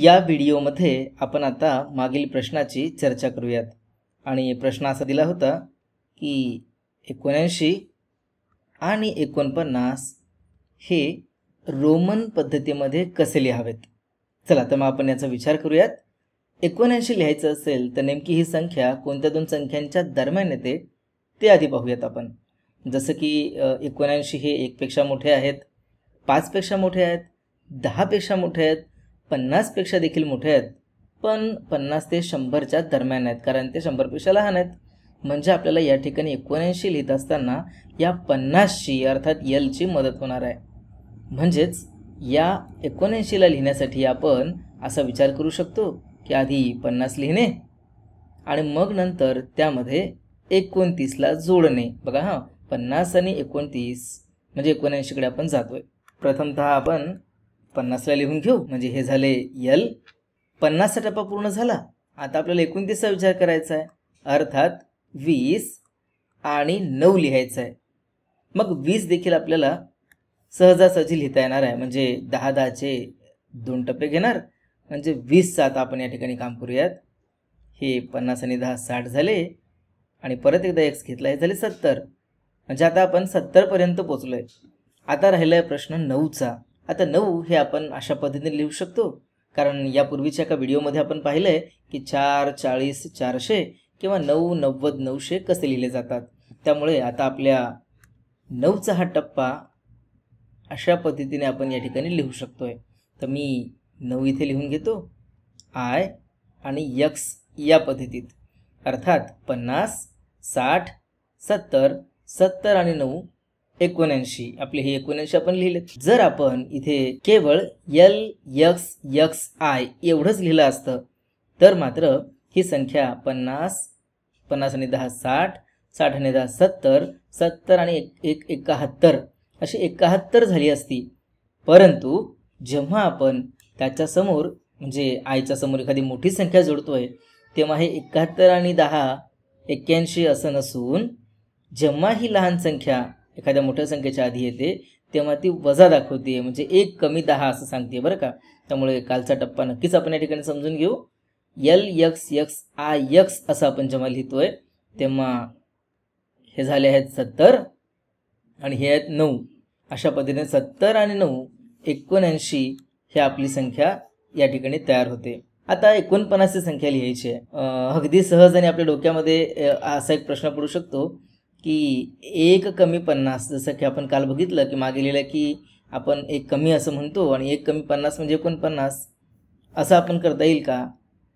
या व्हिडिओमध्ये आपण आता मागील प्रश्नाची चर्चा करूयात आणि प्रश्न असा दिला होता की एकोणऐंशी आणि एकोणपन्नास हे रोमन पद्धतीमध्ये कसे लिहावेत चला तर मग आपण याचा विचार करूयात एकोणऐंशी लिहायचं असेल तर नेमकी ही संख्या कोणत्या दोन संख्यांच्या दरम्यान येते ते आधी पाहूयात आपण जसं की एकोणऐंशी हे एकपेक्षा मोठे आहेत पाचपेक्षा मोठे आहेत दहापेक्षा मोठे आहेत पन्नासपेक्षा देखील मोठे आहेत पण पन्नास ते शंभरच्या दरम्यान आहेत कारण ते शंभरपेक्षा लहान आहेत म्हणजे आपल्याला या ठिकाणी एकोणऐंशी लिहित असताना या पन्नासची अर्थात यलची मदत होणार आहे म्हणजेच या एकोणऐंशीला लिहिण्यासाठी आपण असा विचार करू शकतो की आधी पन्नास लिहिणे आणि मग नंतर त्यामध्ये एकोणतीसला जोडणे बघा हां पन्नास आणि एकोणतीस म्हणजे एकोणऐंशीकडे आपण जातो आहे प्रथमत आपण पन्नासला लिहून घेऊ म्हणजे हे झाले यल पन्नासचा टप्पा पूर्ण झाला आता आपल्याला एकोणतीसचा विचार करायचा आहे अर्थात वीस आणि नऊ लिहायचं आहे मग वीस देखील आपल्याला सहजासहजी लिहिता येणार आहे म्हणजे दहा दहाचे दोन टप्पे घेणार म्हणजे वीसचा आता आपण या ठिकाणी काम करूयात हे पन्नास आणि दहा साठ झाले आणि परत एकदा एक्स घेतला हे झाले सत्तर म्हणजे आता आपण सत्तरपर्यंत पोचलो आहे आता राहिला आहे प्रश्न नऊचा आता नऊ हे आपण अशा पद्धतीने लिहू शकतो कारण यापूर्वीच्या एका व्हिडिओमध्ये आपण पाहिलं आहे की चार चाळीस चारशे किंवा नऊ नव्वद नऊशे कसे लिहिले जातात त्यामुळे आता आपल्या नऊचा हा टप्पा अशा पद्धतीने आपण या ठिकाणी लिहू शकतो आहे तर मी नऊ इथे लिहून घेतो आय आणि यक्स या पद्धतीत अर्थात पन्नास साठ सत्तर सत्तर आणि नऊ एकोणऐंशी आपले हे एकोणऐंशी आपण लिहिले जर आपण इथे केवळ एल यक्स यक्स आय एवढंच लिहिलं असतं तर मात्र ही संख्या पन्नास पन्नास आणि दहा साठ साठ आणि दहा सत्तर सत्तर आणि एक एक एकाहत्तर अशी एकाहत्तर झाली असती परंतु जेव्हा आपण त्याच्यासमोर म्हणजे आयच्या समोर एखादी मोठी संख्या जोडतोय तेव्हा हे एकाहत्तर आणि दहा एक्क्याऐंशी असं नसून जेव्हा ही लहान संख्या एखाद्या मोठ्या संख्येच्या आधी येते तेव्हा ती वजा दाखवते म्हणजे एक कमी दहा असं सांगते बरं का त्यामुळे कालचा टप्पा नक्कीच आपण या ठिकाणी समजून घेऊ एल यक्स यक्स आ यक्स असं आपण जेव्हा लिहितोय तेव्हा हे झाले आहेत सत्तर आणि हे आहेत नऊ अशा पद्धतीने सत्तर आणि नऊ एकोणऐंशी हे आपली संख्या या ठिकाणी तयार होते आता एकोणपन्नासची संख्या लिहायची आहे अगदी सहज आणि आपल्या डोक्यामध्ये असा एक प्रश्न पडू शकतो की एक कमी पन्नास जसं की आपण काल बघितलं की मागे लिहिलं की आपण एक कमी असं म्हणतो आणि एक कमी पन्नास म्हणजे एकोणपन्नास असं आपण करता येईल का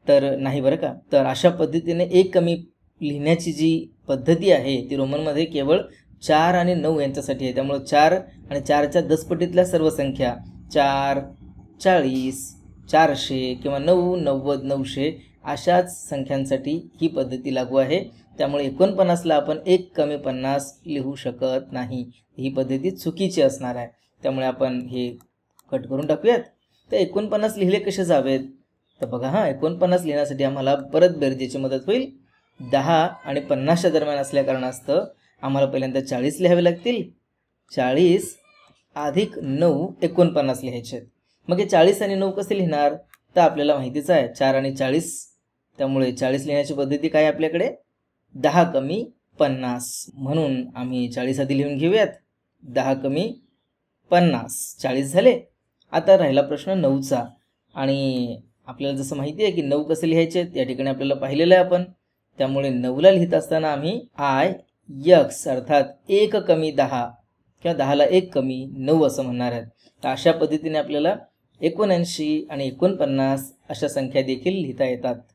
तर नाही बरं का तर अशा पद्धतीने एक कमी लिहिण्याची जी पद्धती आहे ती रोमनमध्ये केवळ चार आणि नऊ यांच्यासाठी आहे त्यामुळं चार आणि चारच्या दसपटीतल्या सर्व संख्या चार चाळीस चारशे किंवा नऊ नव्वद नऊशे अशाच संख्यांसाठी ही पद्धती लागू आहे त्यामुळे एकोणपन्नासला आपण एक कमी पन्नास लिहू शकत नाही ही पद्धती चुकीची असणार आहे त्यामुळे आपण हे कट करून टाकूयात तर एकोणपन्नास लिहिले कसे जावेत तर बघा हां एकोणपन्नास लिहिण्यासाठी आम्हाला परत बेरजेची मदत होईल दहा आणि पन्नासच्या दरम्यान असल्या कारणास्तव आम्हाला पहिल्यांदा चाळीस लिहावे लागतील चाळीस अधिक नऊ एकोणपन्नास लिहायचे मग हे चाळीस आणि नऊ कसे लिहिणार तर आपल्याला माहितीच आहे चार आणि चाळीस त्यामुळे चाळीस लिहिण्याची पद्धती काय आपल्याकडे दहा कमी पन्नास म्हणून आम्ही चाळीस आधी लिहून घेऊयात दहा कमी पन्नास चाळीस झाले आता राहिला प्रश्न नऊचा आणि आपल्याला जसं माहिती आहे की नऊ कसे लिहायचे या ठिकाणी आपल्याला पाहिलेलं आहे आपण त्यामुळे नऊला लिहित असताना आम्ही आय यक्स अर्थात एक कमी दहा किंवा दहाला एक कमी नऊ असं म्हणणार आहेत तर अशा पद्धतीने आपल्याला एकोणऐंशी आणि एकोणपन्नास अशा संख्या देखील लिहिता येतात